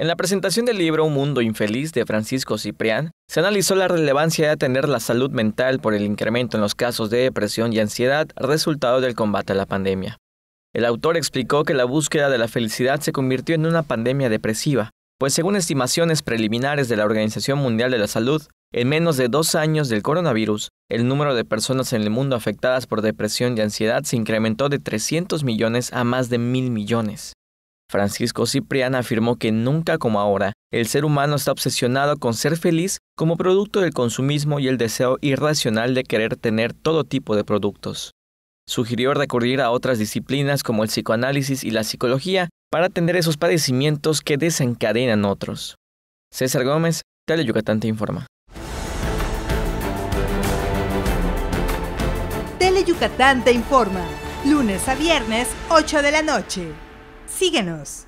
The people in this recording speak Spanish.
En la presentación del libro Un Mundo Infeliz de Francisco Ciprián, se analizó la relevancia de atender la salud mental por el incremento en los casos de depresión y ansiedad resultado del combate a la pandemia. El autor explicó que la búsqueda de la felicidad se convirtió en una pandemia depresiva, pues según estimaciones preliminares de la Organización Mundial de la Salud, en menos de dos años del coronavirus, el número de personas en el mundo afectadas por depresión y ansiedad se incrementó de 300 millones a más de mil millones. Francisco Cipriano afirmó que nunca como ahora, el ser humano está obsesionado con ser feliz como producto del consumismo y el deseo irracional de querer tener todo tipo de productos. Sugirió recurrir a otras disciplinas como el psicoanálisis y la psicología para atender esos padecimientos que desencadenan otros. César Gómez, Tele te informa. TeleYucatán te informa, lunes a viernes, 8 de la noche. Síguenos.